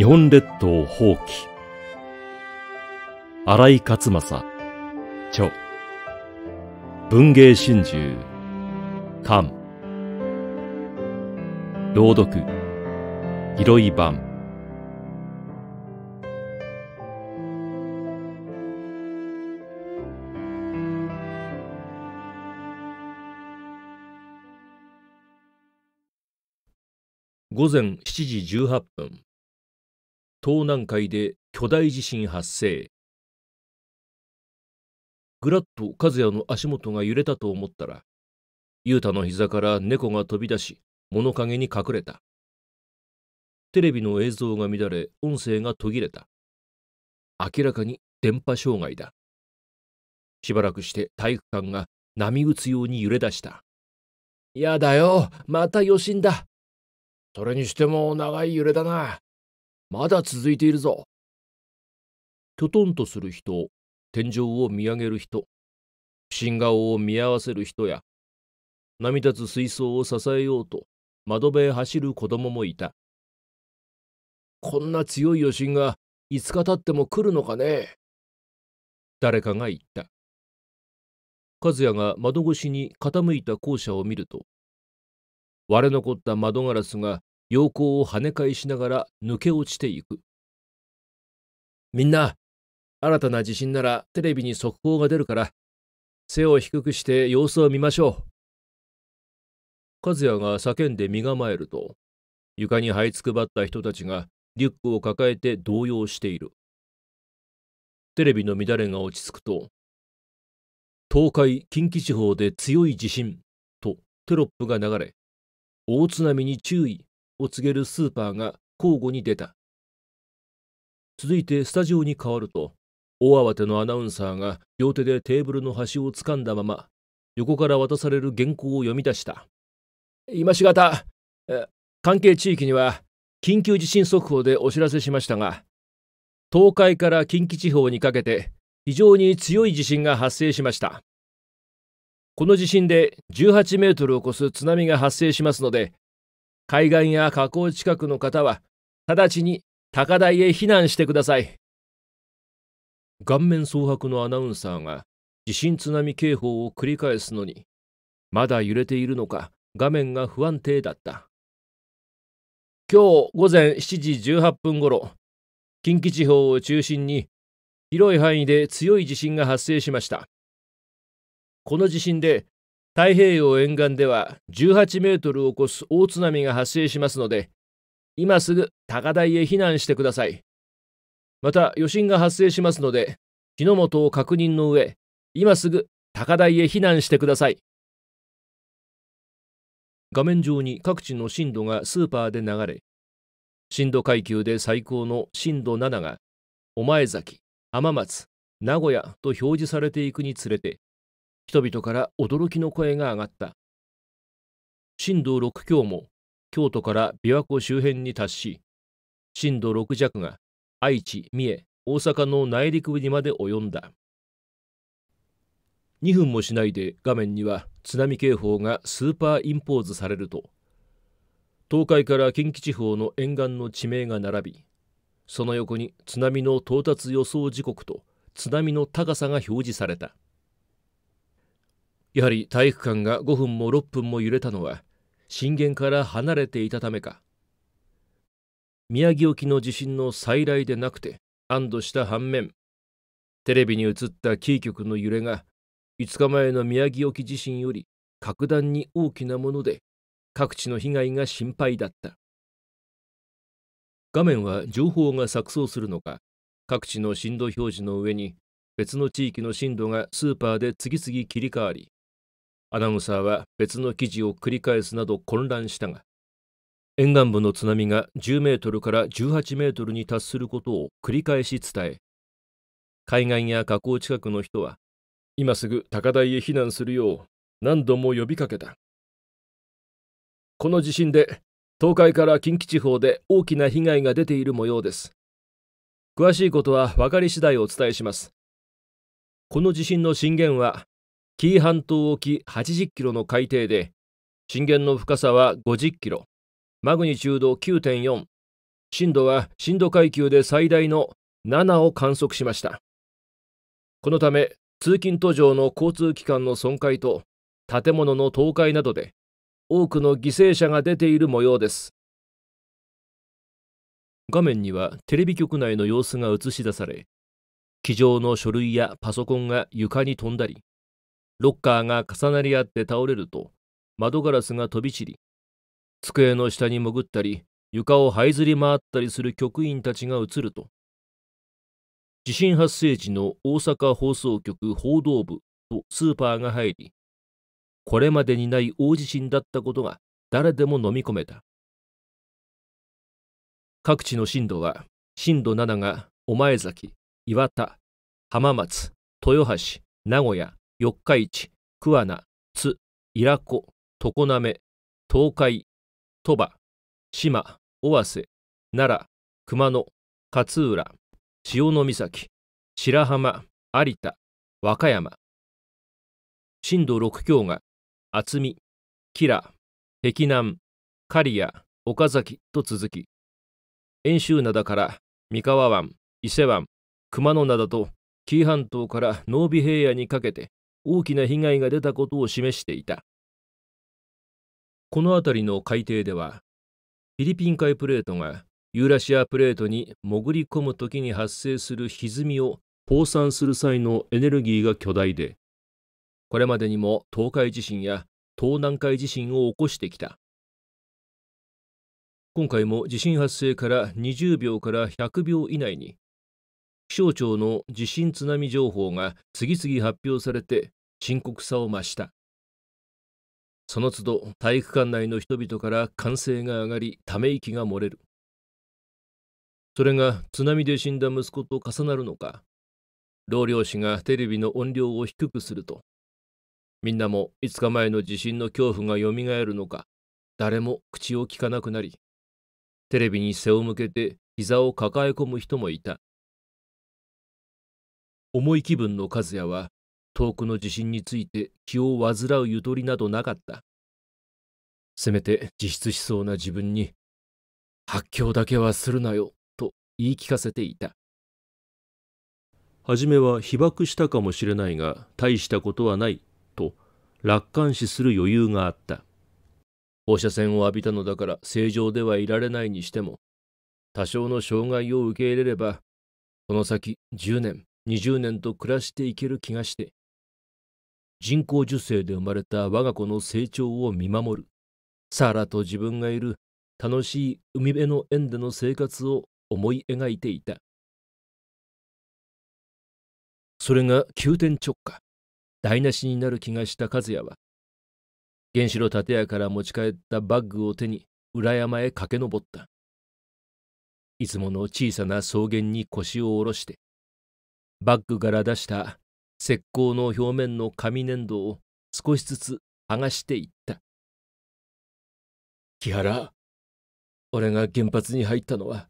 日本列島放棄新井勝正著文芸春秋漢朗読広い版午前7時18分東南海で巨大地震発生ぐらっと和也の足元が揺れたと思ったら雄太の膝から猫が飛び出し物陰に隠れたテレビの映像が乱れ音声が途切れた明らかに電波障害だしばらくして体育館が波打つように揺れ出したやだよまた余震だそれにしても長い揺れだなまだ続いているぞ。きょとんとする人、天井を見上げる人、不審顔を見合わせる人や、波立つ水槽を支えようと窓辺へ走る子供もいた。こんな強い余震が5日経っても来るのかね誰かが言った。和也が窓越しに傾いた校舎を見ると、割れ残った窓ガラスが陽光を跳ね返しながら抜け落ちていく。みんな、新たな地震ならテレビに速報が出るから、背を低くして様子を見ましょう。和也が叫んで身構えると、床に這いつくばった人たちがリュックを抱えて動揺している。テレビの乱れが落ち着くと、東海、近畿地方で強い地震とテロップが流れ、大津波に注意を告げるスーパーが交互に出た。続いてスタジオに変わると、大慌てのアナウンサーが両手でテーブルの端を掴んだまま、横から渡される原稿を読み出した。今しがた、関係地域には緊急地震速報でお知らせしましたが、東海から近畿地方にかけて非常に強い地震が発生しました。この地震で18メートルを超す津波が発生しますので、海岸や河口近くの方は、直ちに高台へ避難してください。顔面蒼白のアナウンサーが地震津波警報を繰り返すのに、まだ揺れているのか画面が不安定だった。今日午前7時18分ごろ、近畿地方を中心に広い範囲で強い地震が発生しました。この地震で太平洋沿岸では18メートルを超す大津波が発生しますので、今すぐ高台へ避難してください。また余震が発生しますので、火の元を確認の上、今すぐ高台へ避難してください。画面上に各地の震度がスーパーで流れ、震度階級で最高の震度7が、御前崎、浜松、名古屋と表示されていくにつれて、人々から驚きの声が上がった。震度6強も京都から琵琶湖周辺に達し、震度6弱が愛知、三重、大阪の内陸部にまで及んだ。2分もしないで画面には津波警報がスーパーインポーズされると、東海から近畿地方の沿岸の地名が並び、その横に津波の到達予想時刻と津波の高さが表示された。やはり体育館が5分も6分も揺れたのは震源から離れていたためか宮城沖の地震の再来でなくて安堵した反面テレビに映ったキー局の揺れが5日前の宮城沖地震より格段に大きなもので各地の被害が心配だった画面は情報が錯綜するのか各地の震度表示の上に別の地域の震度がスーパーで次々切り替わりアナウンサーは別の記事を繰り返すなど混乱したが沿岸部の津波が10メートルから18メートルに達することを繰り返し伝え海岸や河口近くの人は今すぐ高台へ避難するよう何度も呼びかけたこの地震で東海から近畿地方で大きな被害が出ている模様です詳しいことは分かり次第お伝えしますこの地震の震源は紀伊半島沖80キロの海底で、震源の深さは50キロ、マグニチュード9.4、震度は震度階級で最大の7を観測しました。このため、通勤途上の交通機関の損壊と建物の倒壊などで、多くの犠牲者が出ている模様です。画面にはテレビ局内の様子が映し出され、机上の書類やパソコンが床に飛んだり、ロッカーが重なり合って倒れると、窓ガラスが飛び散り、机の下に潜ったり、床を這いずり回ったりする局員たちが映ると、地震発生時の大阪放送局報道部とスーパーが入り、これまでにない大地震だったことが誰でも飲み込めた。各地の震度は、震度7が御前崎、岩田、浜松、豊橋、名古屋、四日市、桑名、津、伊良湖、常滑、東海、鳥羽、島、尾鷲、奈良、熊野、勝浦、潮岬、白浜、有田、和歌山。震度6強が厚見、吉良、碧南、刈谷、岡崎と続き、遠州灘から三河湾、伊勢湾、熊野灘と紀伊半島から濃尾平野にかけて大きな被害が出たことを示していたこの辺りの海底ではフィリピン海プレートがユーラシアプレートに潜り込む時に発生する歪みを放散する際のエネルギーが巨大でこれまでにも東海地震や東南海地震を起こしてきた今回も地震発生から20秒から100秒以内に象庁の地震津波情報が次々発表されて深刻さを増したその都度体育館内の人々から歓声が上がりため息が漏れるそれが津波で死んだ息子と重なるのか老漁師がテレビの音量を低くするとみんなも5日前の地震の恐怖がよみがえるのか誰も口をきかなくなりテレビに背を向けて膝を抱え込む人もいた重い気分の和也は遠くの地震について気を患うゆとりなどなかったせめて自失しそうな自分に「発狂だけはするなよ」と言い聞かせていた初めは被爆したかもしれないが大したことはないと楽観視する余裕があった放射線を浴びたのだから正常ではいられないにしても多少の障害を受け入れればこの先10年20年と暮らしていける気がして、人工授精で生まれた我が子の成長を見守る、サーラと自分がいる楽しい海辺の縁での生活を思い描いていた。それが急転直下、台無しになる気がした和也は、原子炉建屋から持ち帰ったバッグを手に裏山へ駆け上った。いつもの小さな草原に腰を下ろして、バッグから出した石膏の表面の紙粘土を少しずつ剥がしていった。木原、俺が原発に入ったのは、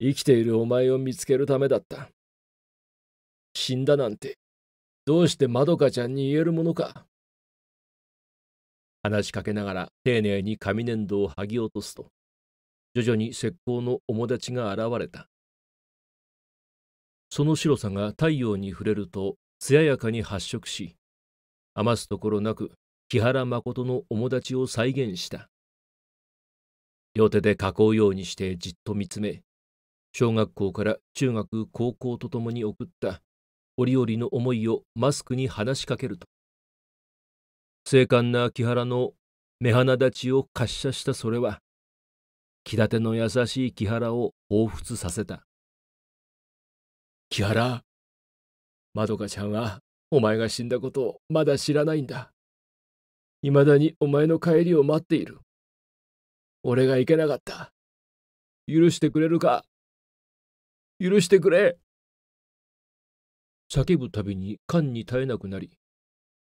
生きているお前を見つけるためだった。死んだなんて、どうしてまどかちゃんに言えるものか。話しかけながら丁寧に紙粘土を剥ぎ落とすと、徐々に石膏の友達が現れた。その白さが太陽に触れると艶やかに発色し余すところなく木原誠の友達を再現した両手で囲うようにしてじっと見つめ小学校から中学高校とともに送った折々の思いをマスクに話しかけると精悍な木原の目鼻立ちを滑車したそれは気立ての優しい木原を彷彿させた木原、まどかちゃんは、お前が死んだことをまだ知らないんだ。未だにお前の帰りを待っている。俺が行けなかった。許してくれるか許してくれ叫ぶたびに缶に耐えなくなり、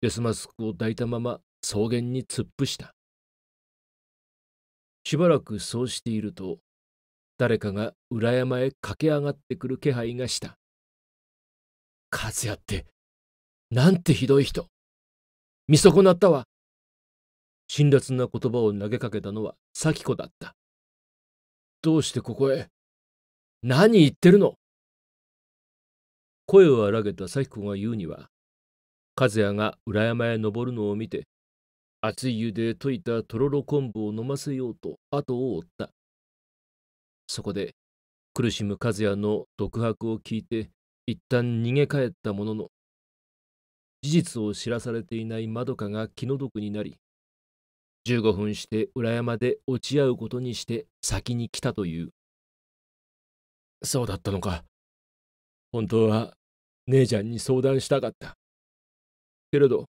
デスマスクを抱いたまま草原に突っ伏した。しばらくそうしていると、誰かが裏山へ駆け上がってくる気配がした。和也って、なんてひどい人。見損なったわ。辛辣な言葉を投げかけたのは咲子だった。どうしてここへ何言ってるの声を荒げた咲子が言うには、和也が裏山へ登るのを見て、熱い湯で溶いたとろろ昆布を飲ませようと後を追った。そこで苦しむ和也の独白を聞いて、一旦逃げ帰ったものの、事実を知らされていないまどかが気の毒になり、15分して裏山で落ち合うことにして先に来たという。そうだったのか。本当は姉ちゃんに相談したかった。けれど、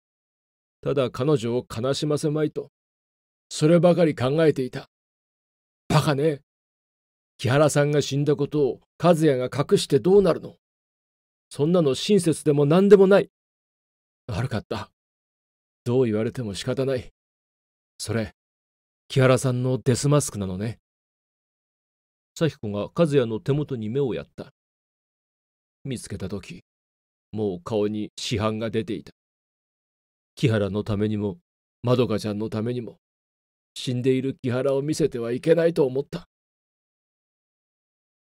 ただ彼女を悲しませまいと、そればかり考えていた。バカね。木原さんが死んだことを和也が隠してどうなるのそんなの親切でも何でもない。悪かった。どう言われても仕方ない。それ、木原さんのデスマスクなのね。咲子が和也の手元に目をやった。見つけた時、もう顔に市販が出ていた。木原のためにも、まどかちゃんのためにも、死んでいる木原を見せてはいけないと思った。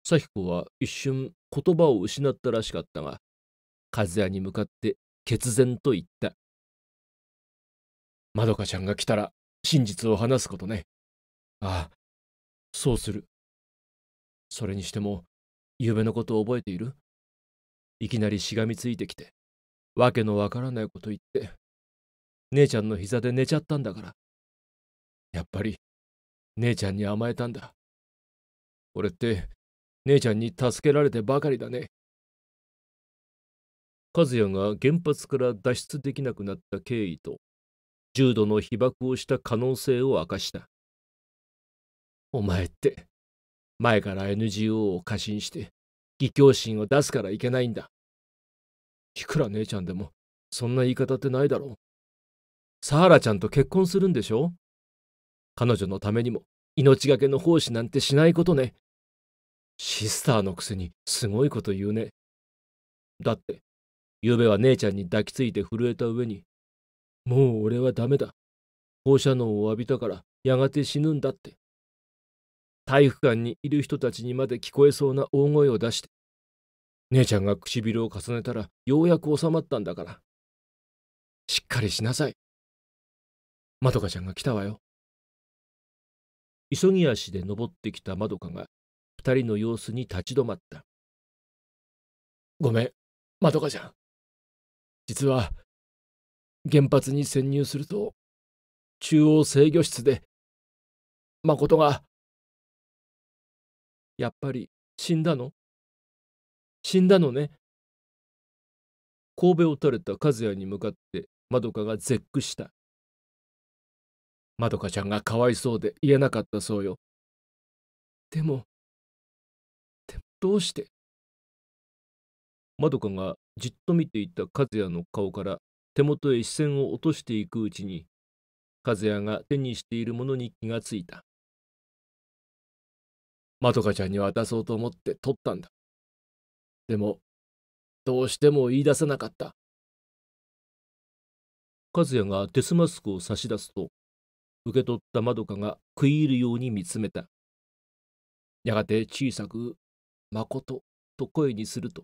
咲子は一瞬言葉を失ったらしかったが、和也に向かって決然と言った。まどかちゃんが来たら真実を話すことね。ああ、そうする。それにしても、夢のことを覚えているいきなりしがみついてきて、わけのわからないこと言って、姉ちゃんの膝で寝ちゃったんだから。やっぱり、姉ちゃんに甘えたんだ。俺って、姉ちゃんに助けられてばかりだね。和也が原発から脱出できなくなった経緯と、重度の被爆をした可能性を明かした。お前って、前から NGO を過信して、義教心を出すからいけないんだ。いくら姉ちゃんでも、そんな言い方ってないだろう。サハラちゃんと結婚するんでしょ彼女のためにも、命がけの奉仕なんてしないことね。シスターのくせにすごいこと言うね。だって、昨夜は姉ちゃんに抱きついて震えた上に、もう俺はダメだ。放射能を浴びたからやがて死ぬんだって。体育館にいる人たちにまで聞こえそうな大声を出して、姉ちゃんが唇を重ねたらようやく収まったんだから。しっかりしなさい。まどかちゃんが来たわよ。急ぎ足で登ってきたまどかが人の様子に立ち止まった。ごめん、まどかちゃん。実は、原発に潜入すると、中央制御室で、とが、やっぱり死んだの死んだのね。神戸を垂れた和也に向かって、まどかが絶句した。まどかちゃんがかわいそうで言えなかったそうよ。でも、どうしてまどかがじっと見ていた和也の顔から手元へ視線を落としていくうちに、和也が手にしているものに気がついた。まどかちゃんに渡そうと思って取ったんだ。でも、どうしても言い出せなかった。和也がデスマスクを差し出すと、受け取ったまどかが食い入るように見つめた。やがて小さく誠と声にすると、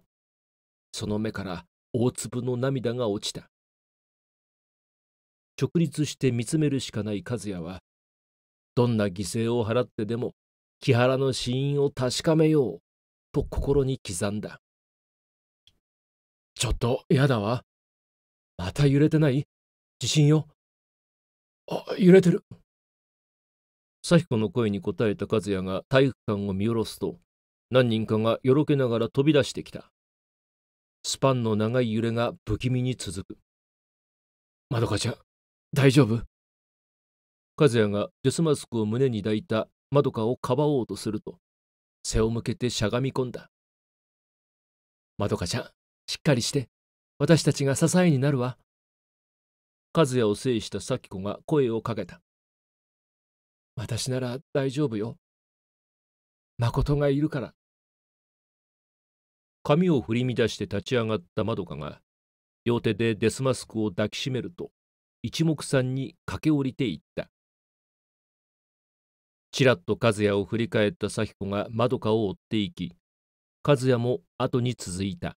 その目から大粒の涙が落ちた。直立して見つめるしかない和也は、どんな犠牲を払ってでも、木原の死因を確かめよう、と心に刻んだ。ちょっと、やだわ。また揺れてない地震よ。あ、揺れてる。咲子の声に答えた和也が体育館を見下ろすと、何人かがよろけながら飛び出してきた。スパンの長い揺れが不気味に続く。まどかちゃん、大丈夫和也がデスマスクを胸に抱いたまどかをかばおうとすると、背を向けてしゃがみ込んだ。まどかちゃん、しっかりして。私たちが支えになるわ。和也を制した咲子が声をかけた。私なら大丈夫よ。誠がいるから。髪を振り乱して立ち上がったまどかが両手でデスマスクを抱きしめると一目散に駆け下りていったちらっと和也を振り返った咲子がまどかを追っていき和也も後に続いた